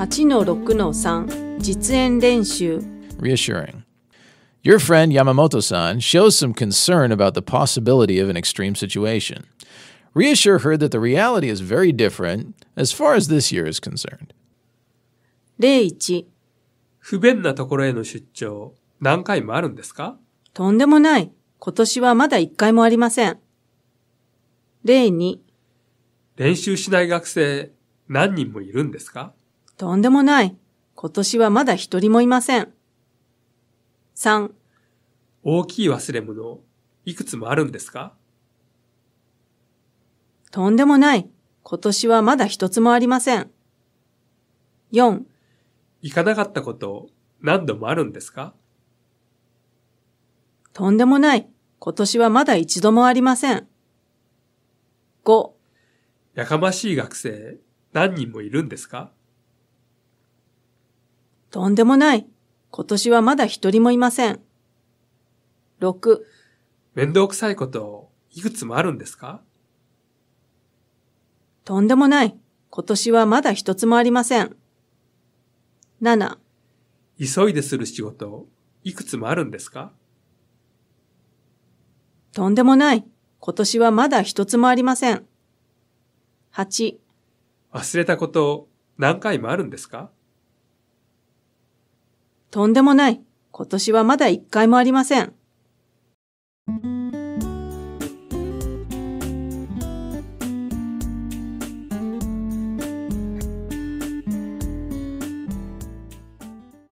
8-6-3実演練習 Reassuring Your friend Yamamoto-san shows some concern about the possibility of an extreme situation. Reassure her that the reality is very different as far as this year is concerned. 01不便なところへの出張何回もあるんですかとんでもない。今年はまだ一回もありません。02練習しない学生何人もいるんですかとんでもない。今年はまだ一人もいません。3。大きい忘れ物、いくつもあるんですかとんでもない。今年はまだ一つもありません。4。行かなかったこと、何度もあるんですかとんでもない。今年はまだ一度もありません。5。やかましい学生、何人もいるんですかとんでもない。今年はまだ一人もいません。六。面倒くさいこといくつもあるんですかとんでもない。今年はまだ一つもありません。七。急いでする仕事いくつもあるんですかとんでもない。今年はまだ一つもありません。八。忘れたこと何回もあるんですかとんでもない。今年はまだ一回もありません。